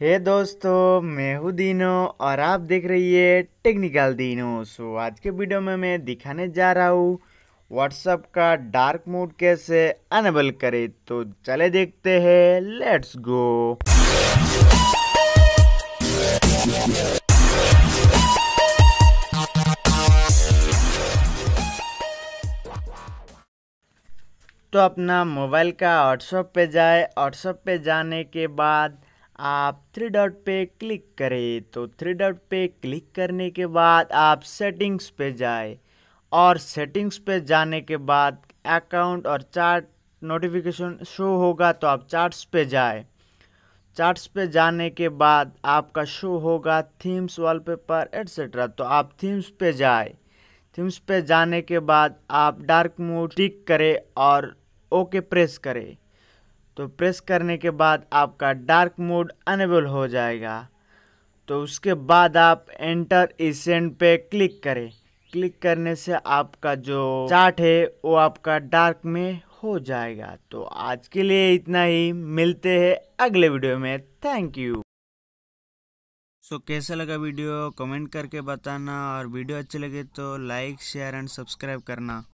हे hey दोस्तों मैं हूँ दीनो और आप देख रही है टेक्निकल दीनो सो आज के वीडियो में मैं दिखाने जा रहा हूँ व्हाट्सअप का डार्क मोड कैसे अनेबल करें तो चले देखते हैं लेट्स गो तो अपना मोबाइल का व्हाट्सअप पे जाए व्हाट्सअप पे जाने के बाद आप थ्री डॉट पे क्लिक करें तो थ्री डॉट पे क्लिक करने के बाद आप सेटिंग्स पे जाए और सेटिंग्स पे जाने के बाद अकाउंट और चार्ट नोटिफिकेशन शो होगा तो आप चार्ट्स पे जाए चार्ट्स पे जाने के बाद आपका शो होगा थीम्स वॉलपेपर एट्सेट्रा तो आप थीम्स पे जाए थीम्स पे जाने के बाद आप डार्क मोड टिक करें और ओके प्रेस करें तो प्रेस करने के बाद आपका डार्क मोड अनेबल हो जाएगा तो उसके बाद आप एंटर इसेंट पे क्लिक करें क्लिक करने से आपका जो चार्ट है वो आपका डार्क में हो जाएगा तो आज के लिए इतना ही मिलते हैं अगले वीडियो में थैंक यू सो so, कैसा लगा वीडियो कमेंट करके बताना और वीडियो अच्छे लगे तो लाइक शेयर एंड सब्सक्राइब करना